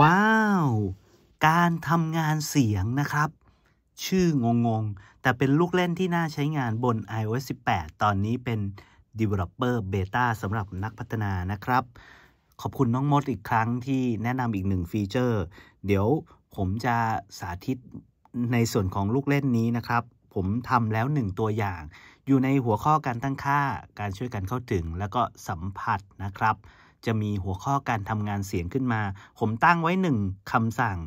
ว้าว การทำงานเสียงนะครับ ชื่องงๆ แต่เป็นลูกเล่นที่น่าใช้งานบน iOS 18 ตอนนี้เป็น Developer Beta สำหรับนักพัฒนานะครับ ขอบคุณน้องมดอีกครั้งที่แนะนำอีกหนึ่งฟีเจอร์ เดี๋ยวผมจะสาธิตในส่วนของลูกเล่นนี้นะครับ ผมทำแล้วหนึ่งตัวอย่าง อยู่ในหัวข้อการตั้งค่าการช่วยกันเข้าถึงแล้วก็สัมผัสนะครับจะมีหัวข้อการทำงานเสียงขึ้นมา ผมตั้งไว้หนึ่งคำสั่ง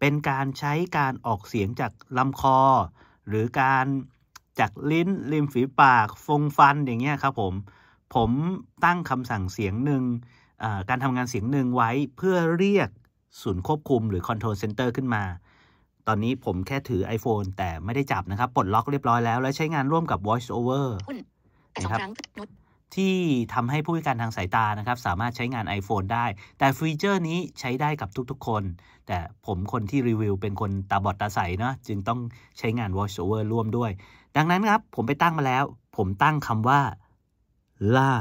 เป็นการใช้การออกเสียงจากลำคอ หรือการจากลิ้นริมฝีปาก ฟงฟันอย่างเงี้ยครับผมผมตั้งคำสั่งเสียงหนึ่งการทำงานเสียงหนึ่งไว้เพื่อเรียกศูนย์ควบคุมหรือคอนโทรลเซ็นเตอร์ขึ้นมา ตอนนี้ผมแค่ถือ iPhone แต่ไม่ได้จับนะครับปลดล็อกเรียบร้อยแล้ว และใช้งานร่วมกับ VoiceOver นะครับที่ทำให้ผู้พิการทางสายตานะครับ สามารถใช้งาน iPhone ได้ แต่ฟีเจอร์นี้ใช้ได้กับทุกๆคน แต่ผมคนที่รีวิวเป็นคนตาบอดตาใสเนาะจึงต้องใช้งาน w a t c h o v e r ร่วมด้วย ดังนั้นครับ ผมไปตั้งมาแล้ว ผมตั้งคำว่า ล่า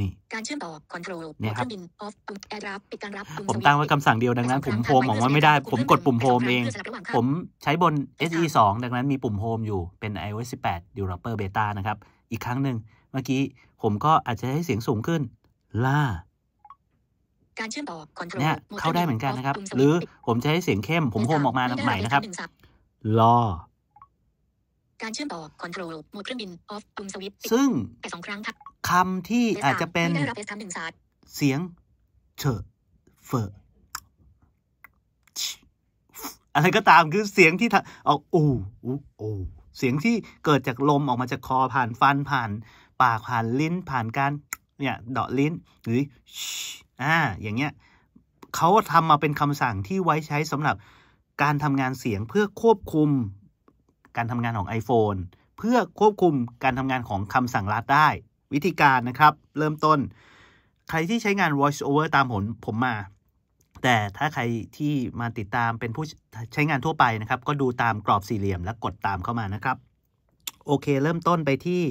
นี่ การเชื่อมต่อคอนโทรลเนี่ยครับ ผมตั้งไว้คำสั่งเดียวดังนั้นผมโฮมบองว่าไม่ได้ ผมกดปุ่มโฮมเอง ผมใช้บน SE 2 ดังนั้น มีปุ่มโฮมอยู่เป็น iOS 18 Developer Beta นะครับ อีกครั้งหนึ่งมื่อกี้ผมก็อาจจะให้เสียงสูงขึ้น ล่า การเชื่อมต่อคอนโทรลเนี่ยเข้าได้เหมือนกันนะครับ หรือผมจะให้เสียงเข้ม ผมโฮมออกมาใหม่นะครับลอการเชื่อมต่อคอนโทรลโหมดเครื่องบินออฟปุ่มสวิตซึ่งแสองครั้งครับคำที่อาจจะเป็น เสียงเฉอะเฟออะไรก็ตามคือเสียงที่เอาอูอูอูเสียงที่เกิดจากลมออกมาจากคอผ่านฟันผ่านปากผ่านลิ้นผ่านการเนี่ย เดาะลิ้น หรืออ่า อย่างเงี้ยเขาทำมาเป็นคำสั่งที่ไว้ใช้สำหรับการทำงานเสียงเพื่อควบคุมการทำงานของ iPhone เพื่อควบคุมการทำงานของคำสั่งลัดได้วิธีการนะครับ เริ่มต้น ใครที่ใช้งาน voice over ตามผมผมมา แต่ถ้าใครที่มาติดตามเป็นผู้ใช้งานทั่วไปนะครับ ก็ดูตามกรอบสี่เหลี่ยมและกดตามเข้ามานะครับ โอเค เริ่มต้นไปที่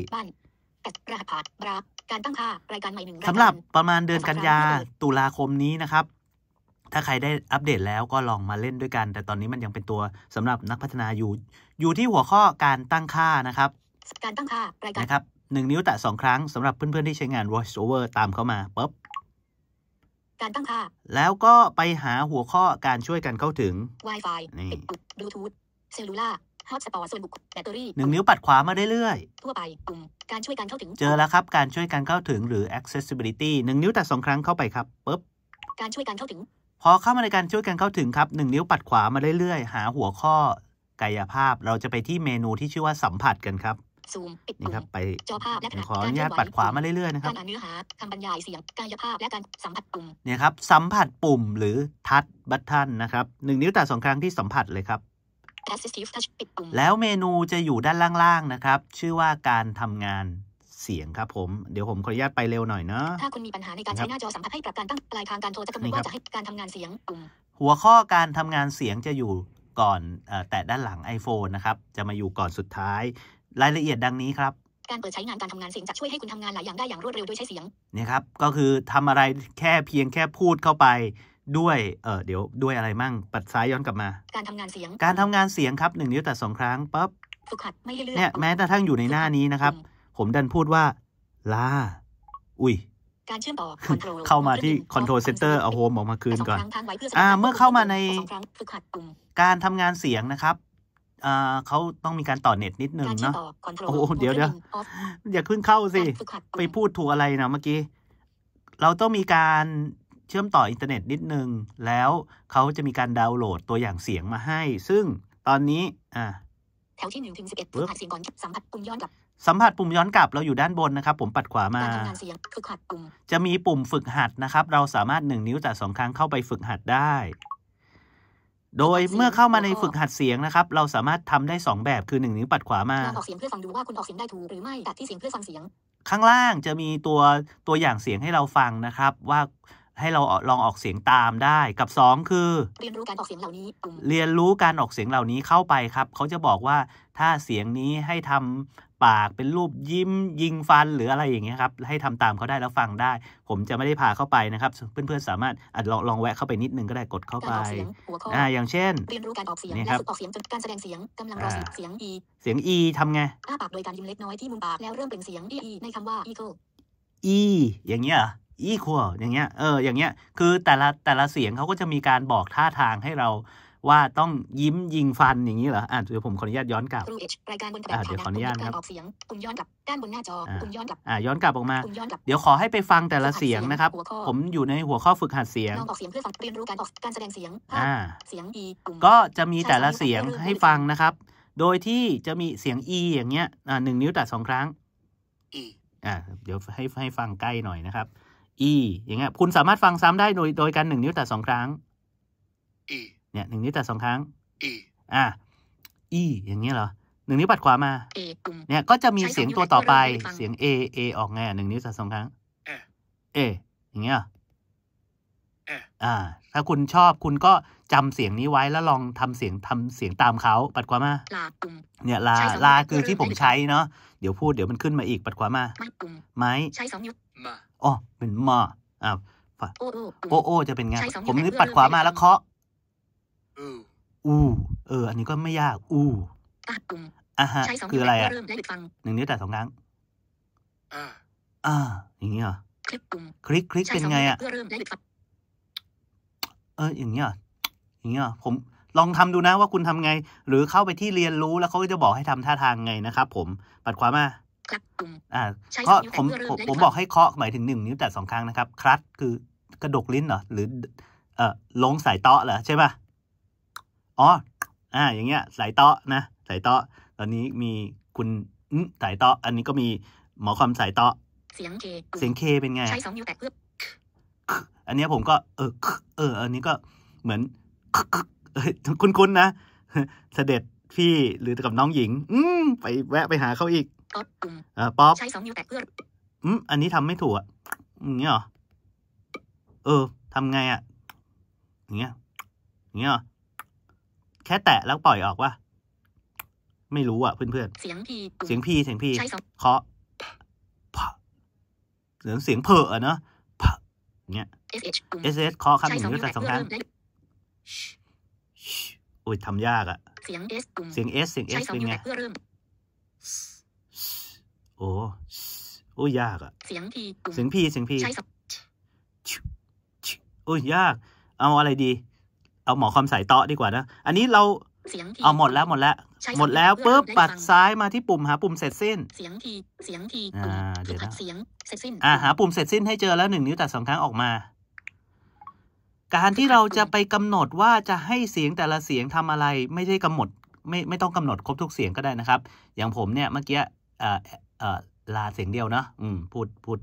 รหัสผ่านบการตั้งค่ารายการใหม่หนึ่งสำหรับประมาณเดือนกันยาตุลาคมนี้นะครับ ถ้าใครได้อัปเดตแล้วก็ลองมาเล่นด้วยกัน แต่ตอนนี้มันยังเป็นตัวสำหรับนักพัฒนาอยู่ อยู่ที่หัวข้อการตั้งค่านะครับ การตั้งค่ารายการนะครับหนึ่งนิ้วแตะสองครั้งสำหรับเพื่อนๆที่ใช้งาน voice over ตามเข้ามาปุ๊บการตั้งค่า แล้วก็ไปหาหัวข้อการช่วยกันเข้าถึง Wi-Fi นี่ดูทูตเซลลูล่าฮอพสปอร์ส่วนบุคคลแบตเตอรี่หนึ่งนิ้วปัดขวามาเรื่อยๆทั่วไปปุ่มการช่วยการเข้าถึงเจอแล้วครับการช่วยการเข้าถึงหรือ accessibility หนึ่งนิ้วแต่สองครั้ง เข้าไปครับปุ๊บการช่วยการเข้าถึง พอเข้ามาในการช่วยการเข้าถึงครับหนึ่งนิ้วปัดขวามาเรื่อยๆหาหัวข้อ กายภาพเราจะไปที่เมนูที่ชื่อว่าสัมผัสกันครับซูมปิดนี่ครับไปจอภาพและขออนุญาตปัดขวามาเรื่อยๆนะครับการอ่านเนื้อหาคำบรรยายเสียงกายภาพและการสัมผัสปุ่มเนี่ยครับสัมผัสปุ่มหรือทัชบัตทันนะครับหนึ่งนิ้วแตดสองครั้งที่สัมผัสเลยครับแล้วเมนูจะอยู่ด้านล่างๆ นะครับ ชื่อว่าการทำงานเสียงครับผม เดี๋ยวผมขออนุญาตไปเร็วหน่อยเนาะถ้าคุณมีปัญหาในการใช้หน้าจอสัมผัสให้ปรับการตั้งปลายทางการโทรจะกำหนดว่าจะให้การทำงานเสียงปุ่มหัวข้อการทำงานเสียงจะอยู่ก่อนแต่ด้านหลัง iPhone นะครับ จะมาอยู่ก่อนสุดท้ายรายละเอียดดังนี้ครับการเปิดใช้งานการทำงานเสียงจะช่วยให้คุณทำงานหลายอย่างได้อย่างรวดเร็วโดยใช้เสียงนี่ครับ ก็คือทำอะไรแค่เพียงแค่พูดเข้าไปด้วย เออเดี๋ยวด้วยอะไรมั่ง ปัดซ้ายย้อนกลับมา การทำงานเสียง การทำงานเสียงครับหนึ่งนิ้วแต่สองครั้งปั๊บฝึกหัดไม่เลือกเนี่ย แม้แต่ทั้งอยู่ในหน้านี้นะครับ ผมดันพูดว่าลาอุ้ยการเชื่อมต่อคอนโทรลเข้ามาที่คอนโทรลเซ็นเตอร์เอาโฮม ออกมาคืนก่อน อ่า เมื่อเข้ามาใน การทำงานเสียงนะครับอ่าเขาต้องมีการต่อเน็ตนิดนึงเนาะโอ้เดี๋ยวเดี๋ยวอย่าขึ้นเข้าสิ ไปพูดถูกอะไรนะเมื่อกี้ เราต้องมีการเชื่อมต่ออินเทอร์เน็ตนิดนึง แล้วเขาจะมีการดาวน์โหลดตัวอย่างเสียงมาให้ ซึ่งตอนนี้อ่าแถวที่หนึ่งถึงสิบเอ็ดสัมผัสเสียงก่อนสัมผัสปุ่มย้อนกลับสัมผัสปุ่มย้อนกลับเราอยู่ด้านบนนะครับ ผมปัดขวามาการทำงานเสียงัดปุ่มจะมีปุ่มฝึกหัดนะครับ เราสามารถหนึ่งนิ้วจากสองครั้ง เข้าไปฝึกหัดได้ โดยเมื่อเข้ามาในฝึกหัดเสียงนะครับ เราสามารถทำได้2แบบคือ 1 นิ้วปัดขวามาออกเสียงเพื่อฟังดูว่าคุณออกเสียงได้ถูกหรือไม่ตัดที่เสียงเพื่อฟังเสียง ข้างล่างจะมีตัวตัวอย่างเสียงให้เราฟังนะครับว่าให้เราลองออกเสียงตามได้กับ 2 คือ เรียนรู้การออกเสียงเหล่านี้ เรียนรู้การออกเสียงเหล่านี้เข้าไปครับเขาจะบอกว่าถ้าเสียงนี้ให้ทำปากเป็นรูปยิ้ม ยิงฟันหรืออะไรอย่างเงี้ยครับให้ทำตามเขาได้แล้วฟังได้ ผมจะไม่ได้พาเข้าไปนะครับเพื่อนๆสามารถอาจลองลองแวะเข้าไปนิดนึงก็ได้กดเข้าไป อ่า อย่างเช่น เรียนรู้การออกเสียงและฝึกออกเสียงจนการแสดงเสียงกำลังรอเสียงอีเสียงอีทำไงอ้าปากโดยการยิ้มเล็กน้อยที่มุมปากแล้วเริ่มเปล่งเสียงอีในคำว่าอีโกอี อย่างเงี้ยอีควออย่างเงี้ย เออ อย่างเงี้ย คือแต่ละแต่ละเสียงเขาก็จะมีการบอกท่าทางให้เราว่าต้องยิ้มยิงฟันอย่างนี้เหรอ อ่าเดี๋ยวผมขออนุญาตย้อนกลับรายการบนแผบนดี๋ยวนุารออกเสียงคุณย้อนกลับด้านบนหน้าจอคุณย้อนกลับ อ่า ย้อนกลับออกมา เดี๋ยวขอให้ไปฟังแต่ละเสียงนะครับ ผมอยู่ในหัวข้อฝึกหัดเสียงลองออกเสียงเพื่อเรียนรู้การออกการแสดงเสียงเสียงอี ก็จะมีแต่ละเสียงให้ฟังนะครับ โดยที่จะมีเสียงอี อย่างเงี้ย อ่า หนึ่งนิ้วตัดสองครั้งอ่าเดี๋ยวให้ให้ฟังใกล้หน่อยนะครับ e อย่างเงี้ยคุณสามารถฟังซ้ำได้โดยโดยการหนึ่งนิ้วแต่สองครั้ง e เนี่ยหนึ่งนิ้วแต่สองครั้ง e อ่ะ e อย่างเงี้ยเหรอหนึ่งนิ้วปัดขวามาเนี่ย ก็จะมีเสียงตัวต่อไปเสียง a a ออกไงหนึ่งนิ้วแต่สองครั้งเอ อย่างเงี้ยอ่าถ้าคุณชอบคุณก็จำเสียงนี้ไว้แล้วลองทำเสียงทำเสียงตามเขาปัดความาเนี่ย ลาลาคือที่ผมใช้เนาะเดี๋ยวพูดเดี๋ยวมันขึ้นมาอีกปัดความาไม้ใช้สองนิ้วอ๋อ เป็นมออ่า โอ้โอ้จะเป็นไง ผมนึกปัดขวามาแล้วเคาะ อู เออ อันนี้ก็ไม่ยาก อูอ่าฮะ คืออะไรอ่ะหนึ่งนิ้วแต่สองครั้งอ่าอย่างนี้เหรอคลิกคลิกคลิกเป็นไงอ่ะเออ อย่างนี้เหรออย่างนี้เหรอผมลองทำดูนะว่าคุณทำไง หรือเข้าไปที่เรียนรู้แล้วเขาก็จะบอกให้ทำท่าทางไงนะครับผม ปัดขวามาคลัดปุ่มอ่าเราะผม ผมบอกให้เคาะหมายถึงหนึ่งนิ้วแต่สองครั้งนะครับ ครัดคือกระดกลิ้นเหรอหรือ เออลงสายเตาะเหรอใช่ป่ะ อ๋อ อ่า อย่างเงี้ย สายเตาะนะสายเตาะตอนนี้มีคุณสายเตาะอันนี้ก็มีหมอความสายเตาะเสียงเคเสียงเคเป็นไงใช้สองนิ้วแต่เพื่ออันนี้ผมก็เออเออ อันนี้ก็เหมือนคุ้นๆนะ เสด็จพี่หรือกับน้องหญิง อืไปแวะไปหาเขาอีกป๊อปอป๊อป ใช้สองนิ้วแตะเพื่ออืมอันนี้ทำไม่ถูกอ่ะอย่างเงี้ยหรอ เออ ทำไงอ่ะอย่างเงี้ยอย่างเงี้ยหรอ แค่แตะแล้วปล่อยออกวะไม่รู้อ่ะเพื่อนนเสียงพีเสียงพีเสียงพีเคาะเหลือเสียงเพอเนาะเพะเงี้ย S S เคาะครั้หนึ่งก็แตะสองครั้งโอ้ยทำยากอะเสียง S เสียง S เสียง S เป็นไงเโอ้โอ้ยากอะเสียงพีเสียงพีเสียงพีใช้สับโอ้ยาก เอาอะไรดี เอาหมอความสายเตาะดีกว่านะ อันนี้เราเอาหมดแล้วหมดแล้ว หมดแล้วปุ๊บปัดซ้ายมาที่ปุ่มหาปุ่มเสร็จสิ้น เสียงทีเสียงทีอ่าเดี๋ยวนะเสียง เสร็จสิ้น อ่าหาปุ่มเสร็จสิ้นให้เจอแล้วหนึ่งนิ้วแตดสองครั้งออกมา การที่เราจะไปกำหนดว่าจะให้เสียงแต่ละเสียงทำอะไร ไม่ใช่กำหนด ไม่ไม่ต้องกำหนดครบทุกเสียงก็ได้นะครับ อย่างผมเนี่ยเมื่อกี้เอ่อลาเสียงเดียวนะอืม พูด พูด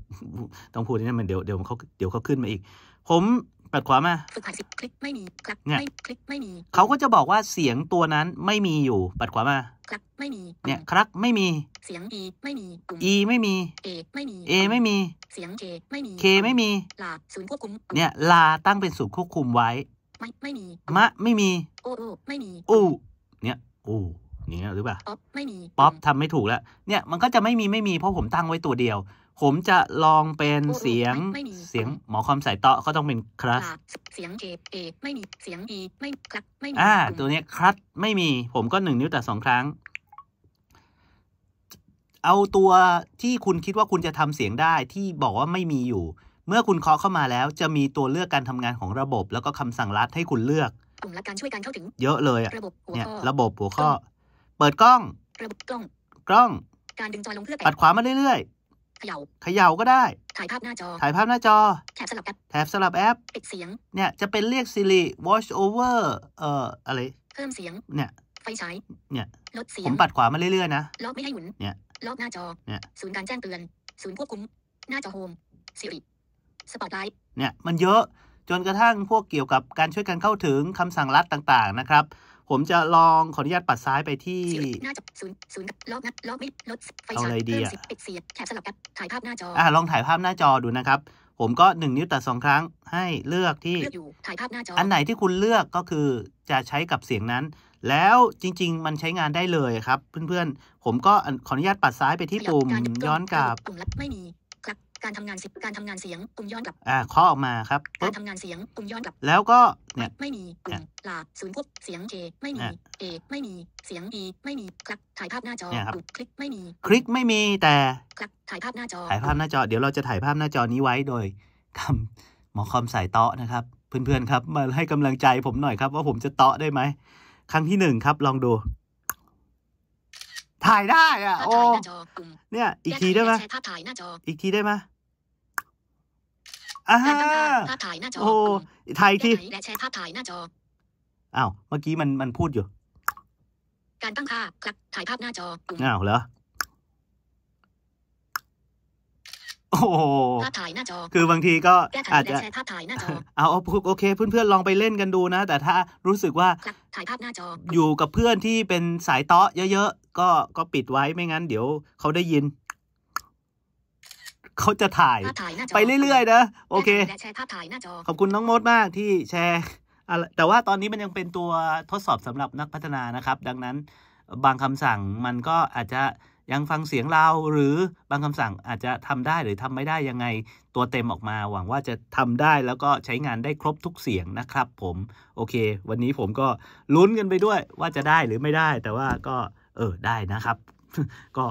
ต้องพูดนี่มันเดี๋ยว เดี๋ยวเขาเดี๋ยวเขาขึ้นมาอีก ผมปัดขวามาาสิคลิกไม่มีคลักไม่คลิกไม่มีเขาก็จะบอกว่าเสียงตัวนั้นไม่มีอยู่ ปัดขวามาคลับไม่มี เนี่ย คลับไม่มี เสียงอีไม่มีอีไม่มีเอไม่มีเอไม่มีเสียงเคไม่มีเคไม่มีลาศูนย์ควบคุมเนี่ย ลาตั้งเป็นศูนย์ควบคุมไว้ไม่ไม่มีมะไม่มีโอโอไม่มีอูเนี่ยอูอย่างี้หรือเปล่าป๊อปไม่มี ป๊อป ทำไม่ถูกแล้ว เนี่ย มันก็จะไม่มี ไม่มี เพราะผมตั้งไว้ตัวเดียว ผมจะลองเป็นเสียง เสียงหมอความสายเตาะก็ต้องเป็นครัสเสียงเอเอไม่มี เสียงดีไม่ ครับไม่มีอ่า ตัวนี้ครัสไม่มี ผมก็หนึ่งนิ้วแต่สองครั้ง เอาตัวที่คุณคิดว่าคุณจะทำเสียงได้ที่บอกว่าไม่มีอยู่ เมื่อคุณเคาะเข้ามาแล้วจะมีตัวเลือกการทำงานของระบบแล้วก็คำสั่งรัดให้คุณเลือกกลุ่มและการช่วยการเข้าถึง เยอะเลยอะระบบหัวข้อระบบหัวข้อเปิดกล้องระบบกล้องกล้องการดึงจอลงเพื่อปัดขวามาเรื่อยๆเขย่าเขย่าก็ได้ ถ่ายภาพหน้าจอ ถ่ายภาพหน้าจอแถบสลับแอปแถบสลับแอปปิดเสียง เนี่ยจะเป็นเรียก Siri Watch Over เอ่ออะไร เพิ่มเสียงเนี่ยไฟฉายเนี่ยลดเสียงผมปัดขวามาเรื่อย ๆ นะล็อกไม่ให้หมุนเนี่ยล็อกหน้าจอเนี่ยศูนย์การแจ้งเตือน ศูนย์ควบคุม หน้าจอโฮม Siri สปอตไลท์เนี่ย มันเยอะจนกระทั่งพวกเกี่ยวกับการช่วยกันเข้าถึงคำสั่งรัดต่าง ๆ นะครับผมจะลองขออนุญาตปัดซ้ายไปที่หน้าจอศูนย์ศูนย์ล็อกนัดล็อกไรลดไฟฉายเพิ่มสิบปิดเสียงแสลับกับถ่ายภาพหน้าจออ่าลองถ่ายภาพหน้าจอดูนะครับ ผมก็หนึ่งนิ้วแต่สองครั้งให้เลือกที่ถ่ายภาพหน้าจออันไหนที่คุณเลือกก็คือจะใช้กับเสียงนั้น แล้วจริง ๆ มันใช้งานได้เลยครับ เพื่อน ๆ ผมก็ขออนุญาตปัดซ้ายไปที่ปุ่มย้อนกลับไม่มีการทำงานสิการทำงานเสียงปุ่มย้อนกลับ อ่า ข้อออกมาครับการทำงานเสียงปุ่มย้อนกลับ แล้วก็เนี่ยไม่มีปุ่มลาศูนย์ควบเสียงเจไม่มีเอไม่มีเสียงอีไม่มีคลักถ่ายภาพหน้าจอเนี่ยครับคลิกไม่มี คลิกไม่มีแต่คลักถ่ายภาพหน้าจอถ่ายภาพหน้าจอ เดี๋ยวเราจะถ่ายภาพหน้าจอนี้ไว้โดยคำหมอคอมสายเตาะนะครับ เพื่อนๆครับมาให้กำลังใจผมหน่อยครับ ว่าผมจะเตาะได้ไหม ครั้งที่หนึ่งครับ ลองดูถ่ายได้ อ่ะ โอ้เนี่ยอีกทีได้ไหมอีกทีได้ไหมอ่าโอ้ถ่ายทียออ้าว เมื่อกี้มันมันพูดอยู่การตั้งค่าครับถ่ายภาพหน้าจออ้าวเหรอโอ้โหภาพถ่ายหน้าจอคือบางทีก็อาจจะภาพถ่ายหน้าจอเอาโอเค เพื่อนๆลองไปเล่นกันดูนะ แต่ถ้ารู้สึกว่าถ่ายภาพหน้าจออยู่กับเพื่อนที่เป็นสายเตาะเยอะๆก็ก็ปิดไว้ไม่งั้นเดี๋ยวเขาได้ยิน เขาจะถ่ายไปเรื่อยๆนะ โอเค ขอบคุณน้องมดมากที่แชร์ แต่ว่าตอนนี้มันยังเป็นตัวทดสอบสำหรับนักพัฒนานะครับ ดังนั้นบางคำสั่งมันก็อาจจะยังฟังเสียงเราหรือบางคำสั่งอาจจะทำได้หรือทำไม่ได้ยังไงตัวเต็มออกมา หวังว่าจะทำได้แล้วก็ใช้งานได้ครบทุกเสียงนะครับ ผมโอเค วันนี้ผมก็ลุ้นกันไปด้วย ว่าจะได้หรือไม่ได้ แต่ว่าก็เออได้นะครับ ก็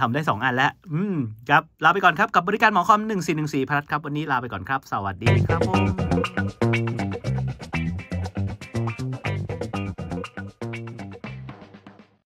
ทำได้ 2 อันแล้วอืมครับลาไปก่อนครับกับบริการหมอคอม 1414พลัดครับ วันนี้ลาไปก่อนครับ สวัสดีครับผม